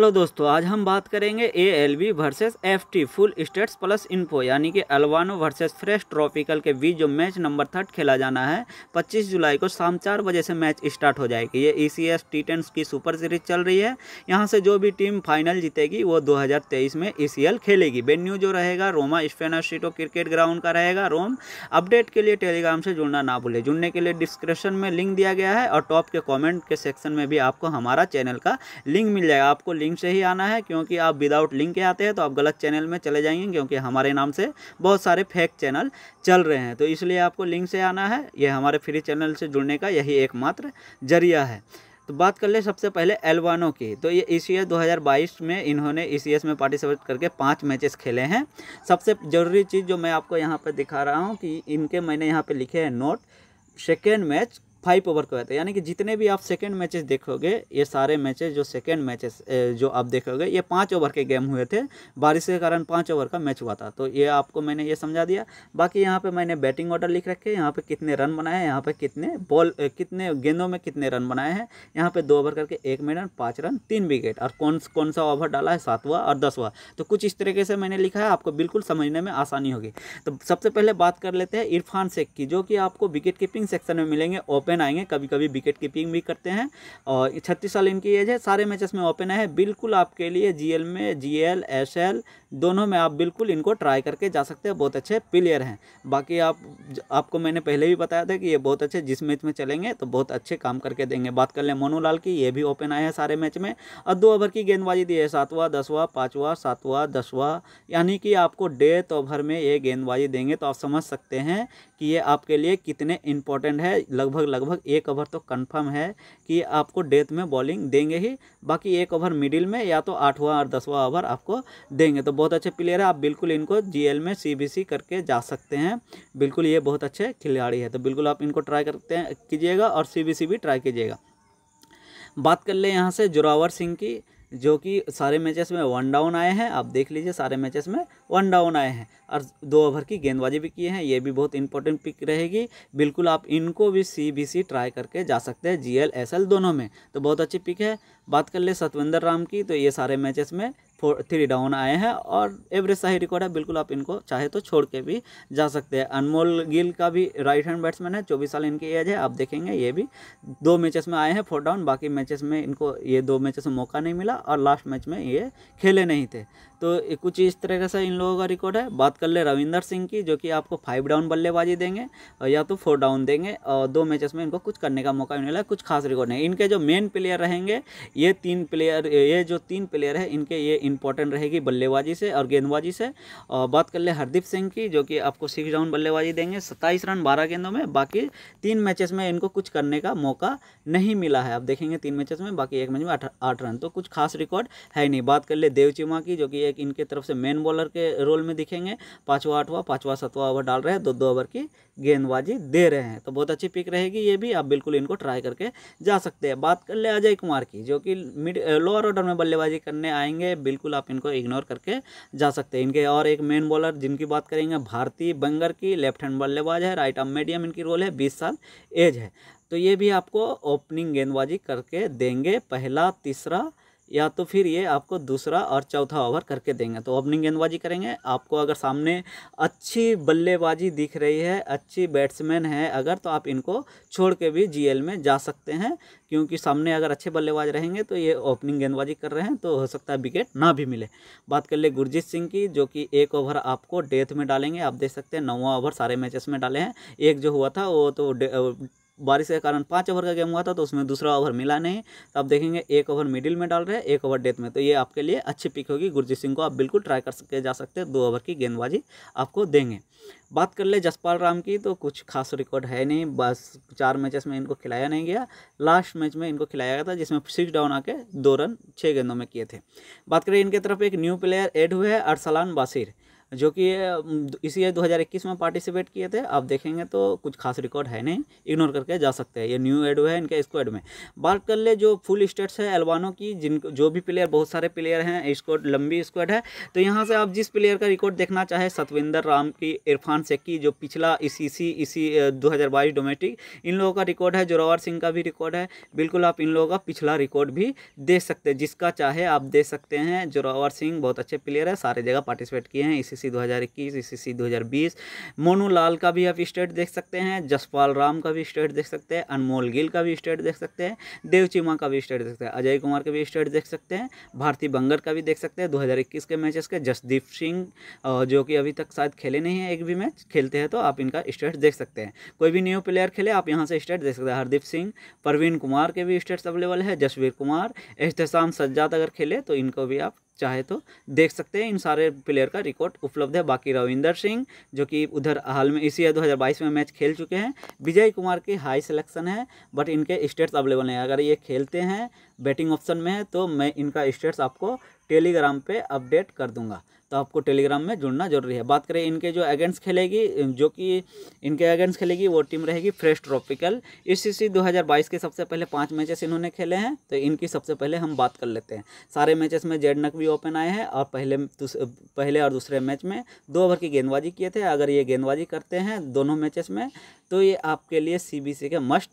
hello दोस्तों आज हम बात करेंगे A L V versus F T full stats plus info यानी कि अलवानो वर्सेज फ्रेश ट्रॉपिकल के बीच जो मैच नंबर थर्ड खेला जाना है 25 जुलाई को शाम चार बजे से मैच स्टार्ट हो जाएगी ये E C S T ten की सुपर सीरीज चल रही है यहाँ से जो भी टीम फाइनल जीतेगी वो 2023 में ई सी एल खेलेगी वेन्यू जो रहेगा रोमा स्पेनाशीटो क्रिकेट ग्राउंड का रहेगा रोम अपडेट के लिए टेलीग्राम से जुड़ना ना भूलें जुड़ने के लिए डिस्क्रिप्शन में लिंक दिया गया है और टॉप के कॉमेंट के सेक्शन में भी आपको हमारा चैनल का लिंक मिल जाएगा आपको लिंक लिंक से ही आना है क्योंकि आप विदाउट लिंक के आते हैं तो आप गलत चैनल में चले जाएंगे क्योंकि हमारे नाम से बहुत सारे फेक चैनल चल रहे हैं तो इसलिए आपको लिंक से आना है ये हमारे फ्री चैनल से जुड़ने का यही एकमात्र जरिया है तो बात कर ले सबसे पहले एलवानो की तो ये ई सी एस दो में इन्होंने ई सी एस में पार्टिसिपेट करके पाँच मैचेस खेले हैं सबसे ज़रूरी चीज़ जो मैं आपको यहाँ पर दिखा रहा हूँ कि इनके मैंने यहाँ पर लिखे हैं note second match five over का रहता है तो यानी कि जितने भी आप सेकेंड मैचेस देखोगे ये सारे मैचेस जो सेकेंड मैचेस जो आप देखोगे ये पाँच ओवर के गेम हुए थे बारिश के कारण पाँच ओवर का मैच हुआ था तो ये आपको मैंने ये समझा दिया बाकी यहाँ पे मैंने बैटिंग ऑर्डर लिख रखे यहाँ पे कितने रन बनाए हैं यहाँ पर कितने बॉल कितने गेंदों में कितने रन बनाए हैं यहाँ पर दो ओवर करके एक में रन पाँच रन तीन विकेट और कौन कौन सा ओवर डाला है सातवा और दसवा तो कुछ इस तरीके से मैंने लिखा है आपको बिल्कुल समझने में आसानी होगी तो सबसे पहले बात कर लेते हैं इरफान शेख की जो कि आपको विकेट कीपिंग सेक्शन में मिलेंगे ओपन ओपन आएंगे कभी कभी विकेट कीपिंग भी करते हैं और छत्तीस साल इनकी एज है सारे मैचेस में ओपन है बिल्कुल आपके लिए जी में जी एल दोनों में आप बिल्कुल इनको ट्राई करके जा सकते हैं बहुत अच्छे प्लेयर हैं बाकी आप आपको मैंने पहले भी बताया था कि ये बहुत अच्छे जिस मैच में चलेंगे तो बहुत अच्छे काम करके देंगे बात कर लें मोनूलाल की ये भी ओपन आए हैं सारे मैच में और दो ओवर की गेंदबाजी दी है सातवा दसवा पाँचवा सातवा दसवा यानी कि आपको डेथ ओवर में ये गेंदबाजी देंगे तो आप समझ सकते हैं कि ये आपके लिए कितने इंपॉर्टेंट है लगभग लगभग एक ओवर तो कन्फर्म है कि आपको डेथ में बॉलिंग देंगे ही बाकी एक ओवर मिडिल में या तो आठवां और दसवां ओवर आपको देंगे तो बहुत अच्छे प्लेयर है आप बिल्कुल इनको जीएल में सीबीसी करके जा सकते हैं बिल्कुल ये बहुत अच्छे खिलाड़ी है तो बिल्कुल आप इनको ट्राई करते हैं कीजिएगा और सी भी ट्राई कीजिएगा बात कर ले यहाँ से जोरावर सिंह की जो कि सारे मैचेस में वन डाउन आए हैं आप देख लीजिए सारे मैचेस में वन डाउन आए हैं और दो ओवर की गेंदबाजी भी किए हैं ये भी बहुत इंपॉर्टेंट पिक रहेगी बिल्कुल आप इनको भी सी बी सी ट्राई करके जा सकते हैं जी एल एस एल दोनों में तो बहुत अच्छी पिक है बात कर ले सतविंदर राम की तो ये सारे मैचेस में फोर थ्री डाउन आए हैं और एवरेज सही रिकॉर्ड है बिल्कुल आप इनको चाहे तो छोड़ के भी जा सकते हैं अनमोल गिल का भी राइट हैंड बैट्समैन है चौबीस साल इनकी एज है आप देखेंगे ये भी दो मैचेस में आए हैं फोर डाउन बाकी मैचेस में इनको ये दो मैचेस में मौका नहीं मिला और लास्ट मैच में ये खेले नहीं थे तो कुछ इस तरह का इन लोगों का रिकॉर्ड है बात कर ले रविंदर सिंह की जो कि आपको फाइव डाउन बल्लेबाजी देंगे या तो फोर डाउन देंगे और दो मैचेस में इनको कुछ करने का मौका नहीं मिला कुछ खास रिकॉर्ड नहीं इनके जो मेन प्लेयर रहेंगे ये तीन प्लेयर ये जो तीन प्लेयर है इनके ये इंपॉर्टेंट रहेगी बल्लेबाजी से और गेंदबाजी से और बात कर ले हरदीप सिंह की जो कि आपको सिक्स डाउन बल्लेबाजी देंगे सत्ताईस रन बारह गेंदों में बाकी तीन मैचेस में इनको कुछ करने का मौका नहीं मिला है आप देखेंगे तीन मैचेस में बाकी एक मैच में आठ रन तो कुछ खास रिकॉर्ड है नहीं बात कर ले देव की जो कि एक इनके तरफ से मेन बॉलर के रोल में दिखेंगे पाँचवा आठवा पाँचवा सतवा ओवर डाल रहे हैं दो दो ओवर की गेंदबाजी दे रहे हैं तो बहुत अच्छी पिक रहेगी ये भी आप बिल्कुल इनको ट्राई करके जा सकते हैं बात कर ले अजय कुमार की जो कि मिड लोअर ऑर्डर में बल्लेबाजी करने आएंगे बिल्कुल आप इनको इग्नोर करके जा सकते हैं इनके और एक मेन बॉलर जिनकी बात करेंगे भारतीय बंगर की लेफ्ट हैंड बल्लेबाज है राइट आर्म मीडियम इनकी रोल है बीस साल एज है तो ये भी आपको ओपनिंग गेंदबाजी करके देंगे पहला तीसरा या तो फिर ये आपको दूसरा और चौथा ओवर करके देंगे तो ओपनिंग गेंदबाजी करेंगे आपको अगर सामने अच्छी बल्लेबाजी दिख रही है अच्छी बैट्समैन है अगर तो आप इनको छोड़ के भी जीएल में जा सकते हैं क्योंकि सामने अगर अच्छे बल्लेबाज रहेंगे तो ये ओपनिंग गेंदबाजी कर रहे हैं तो हो सकता है विकेट ना भी मिले बात कर ले गुरजीत सिंह की जो कि एक ओवर आपको डेथ में डालेंगे आप देख सकते हैं नौवा ओवर सारे मैचेस में डाले हैं एक जो हुआ था वो तो बारिश के कारण पाँच ओवर का गेम हुआ था तो उसमें दूसरा ओवर मिला नहीं तो आप देखेंगे एक ओवर मिडिल में डाल रहे हैं एक ओवर डेथ में तो ये आपके लिए अच्छी पिक होगी गुरजीत सिंह को आप बिल्कुल ट्राई कर सके जा सकते हैं दो ओवर की गेंदबाजी आपको देंगे बात कर ले जसपाल राम की तो कुछ खास रिकॉर्ड है नहीं बस चार मैचेस में इनको खिलाया नहीं गया लास्ट मैच में इनको खिलाया गया था जिसमें सिक्स डाउन आके दो रन छः गेंदों में किए थे बात करें इनके तरफ एक न्यू प्लेयर एड हुए हैं अरसलान बासिर जो कि इसी दो हज़ार इक्कीस में पार्टिसिपेट किए थे आप देखेंगे तो कुछ खास रिकॉर्ड है नहीं इग्नोर करके जा सकते हैं ये न्यू एड है इनके स्क्वाड में बात कर ले जो फुल स्टेट्स है एलवानों की जिन जो भी प्लेयर बहुत सारे प्लेयर हैं स्क्वाड लंबी स्क्वाड है तो यहाँ से आप जिस प्लेयर का रिकॉर्ड देखना चाहे सतविंदर राम की इरफान शेख की जो पिछला इसी इसी इसी दो डोमेस्टिक इन लोगों का रिकॉर्ड है जोरावर सिंह का भी रिकॉर्ड है बिल्कुल आप इन लोगों का पिछला रिकॉर्ड भी देख सकते हैं जिसका चाहे आप देख सकते हैं जोरावर सिंह बहुत अच्छे प्लेयर है सारे जगह पार्टिसिपेट किए हैं इसी सी 2021 ईसीसी 2020 मोनू लाल का भी आप स्टेट देख सकते हैं जसपाल राम का भी स्टेट देख सकते हैं अनमोल गिल का भी स्टेट देख सकते हैं देव का भी स्टेट देख सकते हैं अजय कुमार का भी स्टेट देख सकते हैं भारती बंगर का भी देख सकते हैं दो के मैचेस के जसदीप सिंह जो कि अभी तक शायद खेले नहीं है एक भी मैच खेलते हैं तो आप इनका स्टेट देख सकते हैं कोई भी न्यू प्लेयर खेले आप यहाँ से स्टेट देख सकते हैं हरदीप सिंह परवीन कुमार के भी स्टेट्स अवेलेबल है जसवीर कुमार एहतसाम सज्जाद अगर खेले तो इनको भी आप चाहे तो देख सकते हैं इन सारे प्लेयर का रिकॉर्ड उपलब्ध है बाकी रविंदर सिंह जो कि उधर हाल में इसी दो हज़ार बाईस में मैच खेल चुके हैं विजय कुमार की हाई सिलेक्शन है बट इनके स्टेट्स अवेलेबल नहीं अगर ये खेलते हैं बैटिंग ऑप्शन में है तो मैं इनका स्टेट्स आपको टेलीग्राम पे अपडेट कर दूंगा तो आपको टेलीग्राम में जुड़ना जरूरी है बात करें इनके जो अगेंस्ट खेलेगी जो कि इनके अगेंस्ट खेलेगी वो टीम रहेगी फ्रेश ट्रॉपिकल इस सी 2022 के सबसे पहले पांच मैचेस इन्होंने खेले हैं तो इनकी सबसे पहले हम बात कर लेते हैं सारे मैचेस में जेड नक भी ओपन आए हैं और पहले पहले और दूसरे मैच में दो ओवर की गेंदबाजी किए थे अगर ये गेंदबाजी करते हैं दोनों मैचेस में तो ये आपके लिए सी के मस्ट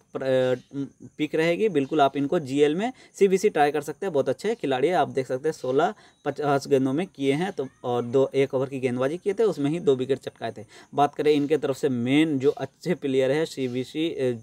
पिक रहेगी बिल्कुल आप इनको जी में सी ट्राई कर सकते हैं बहुत अच्छे खिलाड़ी है आप देख सकते हैं सोलह पचास गेंदों में किए हैं तो और दो एक ओवर की गेंदबाजी किए थे उसमें ही दो विकेट चटकाए थे बात करें इनके तरफ से मेन जो अच्छे प्लेयर है सी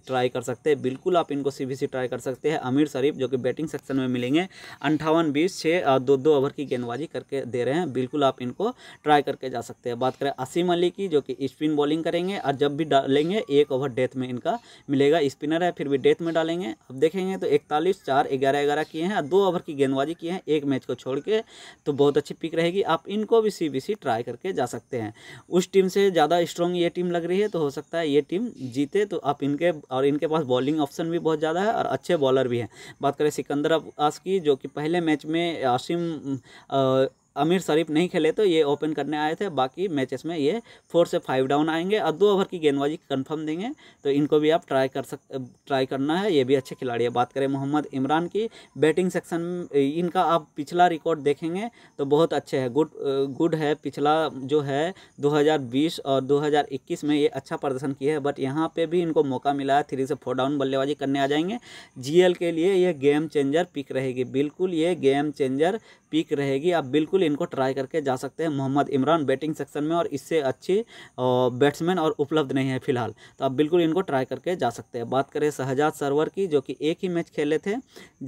ट्राई कर सकते हैं बिल्कुल आप इनको सी ट्राई कर सकते हैं आमिर शरीफ जो कि बैटिंग सेक्शन में मिलेंगे अंठावन बीस छः और दो दो ओवर की गेंदबाजी करके दे रहे हैं बिल्कुल आप इनको ट्राई करके जा सकते हैं बात करें असीम अली की जो कि स्पिन बॉलिंग करेंगे और जब भी डालेंगे एक एक ओवर डेथ में इनका मिलेगा स्पिनर है फिर भी डेथ में डालेंगे अब देखेंगे तो इकतालीस चार ग्यारह ग्यारह किए हैं दो ओवर की गेंदबाजी किए हैं एक मैच को छोड़ के तो बहुत अच्छी पिक रहेगी आप इनको भी सी ट्राई करके जा सकते हैं उस टीम से ज़्यादा स्ट्रॉन्ग ये टीम लग रही है तो हो सकता है ये टीम जीते तो आप इनके और इनके पास बॉलिंग ऑप्शन भी बहुत ज़्यादा है और अच्छे बॉलर भी हैं बात करें सिकंदर अब्बास की जो कि पहले मैच में आसिम अमीर शरीफ नहीं खेले तो ये ओपन करने आए थे बाकी मैचेस में ये फोर से फाइव डाउन आएंगे और दो ओवर की गेंदबाजी कंफर्म देंगे तो इनको भी आप ट्राई कर सक ट्राई करना है ये भी अच्छे खिलाड़ी है बात करें मोहम्मद इमरान की बैटिंग सेक्शन इनका आप पिछला रिकॉर्ड देखेंगे तो बहुत अच्छे है गुड गुड है पिछला जो है दो और दो में ये अच्छा प्रदर्शन किया है बट यहाँ पर भी इनको मौका मिला है थ्री से फोर डाउन बल्लेबाजी करने आ जाएंगे जी के लिए ये गेम चेंजर पिक रहेगी बिल्कुल ये गेम चेंजर पीक रहेगी आप बिल्कुल इनको ट्राई करके जा सकते हैं मोहम्मद इमरान बैटिंग सेक्शन में और इससे अच्छी बैट्समैन और उपलब्ध नहीं है फिलहाल तो आप बिल्कुल इनको ट्राई करके जा सकते हैं बात करें शहजाद सरवर की जो कि एक ही मैच खेले थे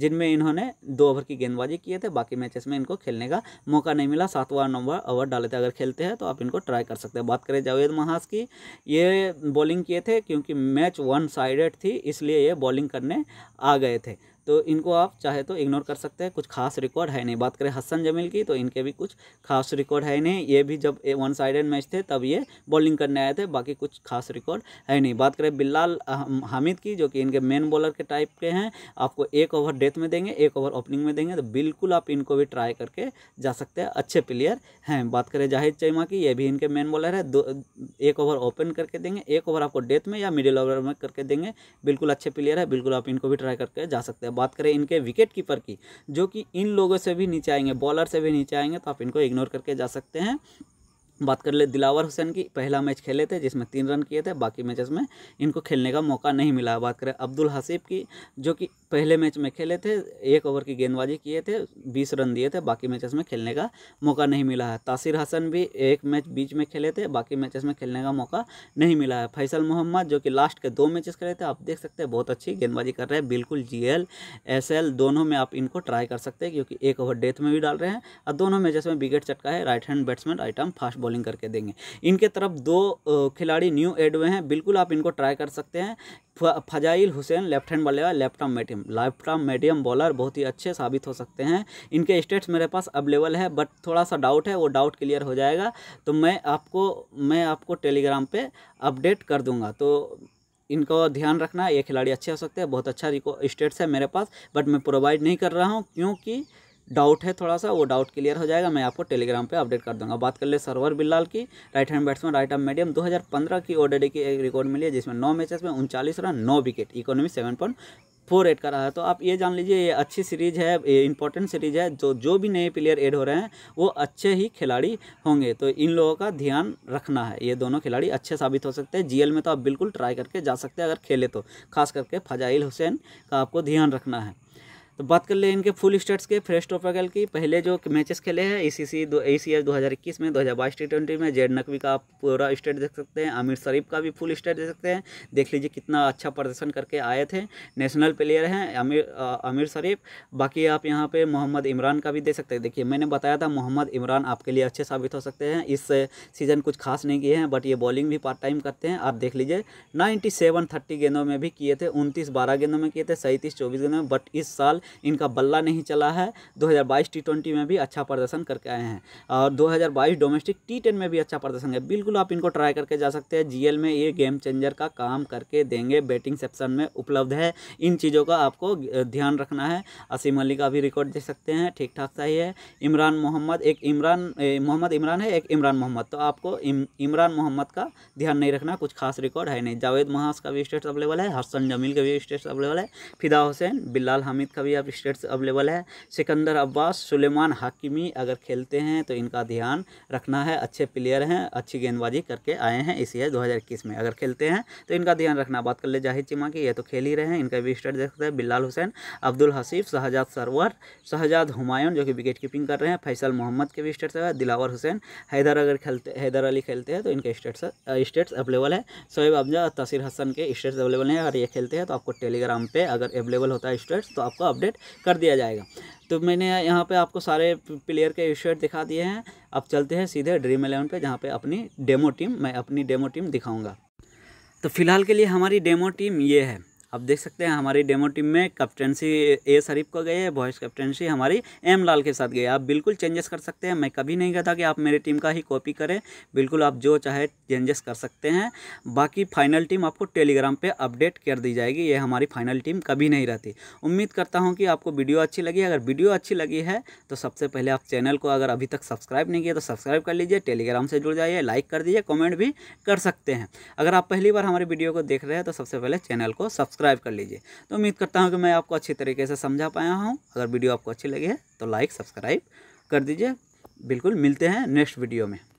जिनमें इन्होंने दो ओवर की गेंदबाजी किए थे बाकी मैचेस में इनको खेलने का मौका नहीं मिला सातवा नंबर ओवर डाले थे अगर खेलते हैं तो आप इनको ट्राई कर सकते हैं बात करें जावेद महाज की ये बॉलिंग किए थे क्योंकि मैच वन साइडेड थी इसलिए ये बॉलिंग करने आ गए थे तो इनको आप चाहे तो इग्नोर कर सकते हैं कुछ खास रिकॉर्ड है नहीं बात करें हसन जमील की तो इनके भी कुछ खास रिकॉर्ड है नहीं ये भी जब वन साइडेड मैच थे तब ये बॉलिंग करने आए थे बाकी कुछ खास रिकॉर्ड है नहीं बात करें बिल्लाल हामिद की जो कि इनके मेन बॉलर के टाइप के हैं आपको एक ओवर डेथ में देंगे एक ओवर ओपनिंग में देंगे तो बिल्कुल आप इनको भी ट्राई करके जा सकते हैं अच्छे प्लेयर हैं बात करें जाहिद चैमा की ये भी इनके मेन बॉलर है दो एक ओवर ओपन करके देंगे एक ओवर आपको डेथ में या मिडिल ओवर में करके देंगे बिल्कुल अच्छे प्लेयर है बिल्कुल आप इनको भी ट्राई करके जा सकते हैं बात करें इनके विकेट कीपर की जो कि इन लोगों से भी नीचे आएंगे बॉलर से भी नीचे आएंगे तो आप इनको इग्नोर करके जा सकते हैं बात कर ले दिलावर हुसैन की पहला मैच खेले थे जिसमें तीन रन किए थे बाकी मैचेस में इनको खेलने का मौका नहीं मिला बात करें अब्दुल हसीब की जो कि पहले मैच में खेले थे एक ओवर की गेंदबाजी किए थे बीस रन दिए थे बाकी मैचेस में खेलने का मौका नहीं मिला है तासिर हसन भी एक मैच बीच में खेले थे बाकी मैचेस में खेलने का मौका नहीं मिला है फैसल मोहम्मद जो कि लास्ट के दो मैचेस खेले थे आप देख सकते हैं बहुत अच्छी गेंदबाजी कर रहे हैं बिल्कुल जी एल एस एल दोनों में आप इनको ट्राई कर सकते हैं क्योंकि एक ओवर डेथ में भी डाल रहे हैं और दोनों मैचेस में विकेट चटका है right hand batsman right arm fast bowling करके देंगे इनके तरफ दो खिलाड़ी न्यू एड हुए हैं बिल्कुल आप इनको ट्राई कर सकते हैं फजाइल हुसैन लेफ्ट हैंड बल्लेबाज left arm medium left arm medium bowler बहुत ही अच्छे साबित हो सकते हैं इनके स्टेट्स मेरे पास अवेलेबल है बट थोड़ा सा डाउट है वो डाउट क्लियर हो जाएगा तो मैं आपको मैं आपको टेलीग्राम पे अपडेट कर दूंगा तो इनको ध्यान रखना ये खिलाड़ी अच्छे हो सकते हैं बहुत अच्छा स्टेट्स है मेरे पास बट मैं प्रोवाइड नहीं कर रहा हूँ क्योंकि डाउट है थोड़ा सा वो डाउट क्लियर हो जाएगा मैं आपको टेलीग्राम पे अपडेट कर दूंगा बात कर ले सर्वर बिल्लाल की right hand batsman right arm medium 2015 की ओडेडी की एक रिकॉर्ड मिली है जिसमें नौ मैचेस में उनचालीस रन नौ wicket economy seven point four एड कर रहा है तो आप ये जान लीजिए ये अच्छी सीरीज है ये इंपॉर्टेंट सीरीज है जो जो भी नए प्लेयर ऐड हो रहे हैं वो अच्छे ही खिलाड़ी होंगे तो इन लोगों का ध्यान रखना है ये दोनों खिलाड़ी अच्छे साबित हो सकते हैं जीएल में तो आप बिल्कुल ट्राई करके जा सकते हैं अगर खेले तो खास करके फजाइल हुसैन का आपको ध्यान रखना है तो बात कर ले इनके फुल स्टेट्स के फ्रेश टोपागल की पहले जो मैचेस खेले हैं ए सी सी दो ए सी एस दो हज़ार इक्कीस में दो हज़ार बाईस टी ट्वेंटी में जेड नकवी का पूरा स्टेट देख सकते हैं आमिर शरीफ का भी फुल स्टेट देख सकते हैं देख लीजिए कितना अच्छा प्रदर्शन करके आए थे नेशनल प्लेयर हैं आमिर आमिर शरीफ बाकी आप यहाँ पर मोहम्मद इमरान का भी देख सकते हैं देखिए मैंने बताया था मोहम्मद इमरान आपके लिए अच्छे साबित हो सकते हैं इस सीज़न कुछ खास नहीं किए हैं बट ये बॉलिंग भी पार्ट टाइम करते हैं आप देख लीजिए नाइन्टी सेवन थर्टी गेंदों में भी किए थे उनतीस बारह गेंदों में किए थे सैंतीस चौबीस गेंदों में बट इस साल इनका बल्ला नहीं चला है 2022 टी में भी अच्छा प्रदर्शन करके आए हैं और 2022 डोमेस्टिक टी में भी अच्छा प्रदर्शन है बिल्कुल आप इनको ट्राई करके जा सकते हैं जीएल में ये गेम चेंजर का काम करके देंगे बैटिंग सेक्शन में उपलब्ध है इन चीज़ों का आपको ध्यान रखना है असीम अली का भी रिकॉर्ड देख सकते हैं ठीक ठाक सही है इमरान मोहम्मद एक इमरान मोहम्मद इमरान है एक इमरान मोहम्मद तो आपको इमरान मोहम्मद का ध्यान नहीं रखना कुछ खास रिकॉर्ड है नहीं जावेद महास का भी स्टेट अवेलेबल है हसन जमील का भी स्टेट अवेलेबल है फिदा हुसैन बिलाल हामिद का भी अब स्टेट्स अवेलेबल है सिकंदर अब्बास सुलेमान हाकिमी अगर खेलते हैं तो इनका ध्यान रखना है अच्छे प्लेयर हैं अच्छी गेंदबाजी करके आए हैं इसी है दो में अगर खेलते हैं तो इनका ध्यान रखना बात कर ले जाहिद चिमा की ये तो खेल ही रहे हैं इनका भी स्टेट देख सकते हैं बिल्लाल हुसैन अब्दुल हसीफ शहजाद सरवर शहजाद हुमायूं जो कि विकेट कीपिंग कर रहे हैं फैसल मोहम्मद के भी स्टेट्स है दिलावर हुसैन हैदर अगर खेलते हैदर अली खेलते हैं तो इनके स्टेट्स स्टेट्स अवेलेबल है शोएब अफजा तसीर हसन के स्टेट्स अवेलेबल हैं अगर ये खेलते हैं तो आपको टेलीग्राम पर अगर अवेलेबल होता है स्टेट्स तो आपको अपडेट अपडेट कर दिया जाएगा तो मैंने यहाँ पे आपको सारे प्लेयर के शर्ट दिखा दिए हैं अब चलते हैं सीधे ड्रीम एलेवन पे जहाँ पे अपनी डेमो टीम मैं अपनी डेमो टीम दिखाऊंगा तो फिलहाल के लिए हमारी डेमो टीम ये है आप देख सकते हैं हमारी डेमो टीम में कैप्टनसी ए शरीफ को गए वॉइस कैप्टनसी हमारी एम लाल के साथ गए आप बिल्कुल चेंजेस कर सकते हैं मैं कभी नहीं कहता कि आप मेरी टीम का ही कॉपी करें बिल्कुल आप जो चाहे चेंजेस कर सकते हैं बाकी फाइनल टीम आपको टेलीग्राम पर अपडेट कर दी जाएगी ये हमारी फाइनल टीम कभी नहीं रहती उम्मीद करता हूँ कि आपको वीडियो अच्छी लगी अगर वीडियो अच्छी लगी है तो सबसे पहले आप चैनल को अगर अभी तक सब्सक्राइब नहीं किया तो सब्सक्राइब कर लीजिए टेलीग्राम से जुड़ जाइए लाइक कर दीजिए कॉमेंट भी कर सकते हैं अगर आप पहली बार हमारे वीडियो को देख रहे हैं तो सबसे पहले चैनल को सब्सक्राइब सब्सक्राइब कर लीजिए तो उम्मीद करता हूँ कि मैं आपको अच्छी तरीके से समझा पाया हूँ अगर वीडियो आपको अच्छी लगी है तो लाइक सब्सक्राइब कर दीजिए बिल्कुल मिलते हैं नेक्स्ट वीडियो में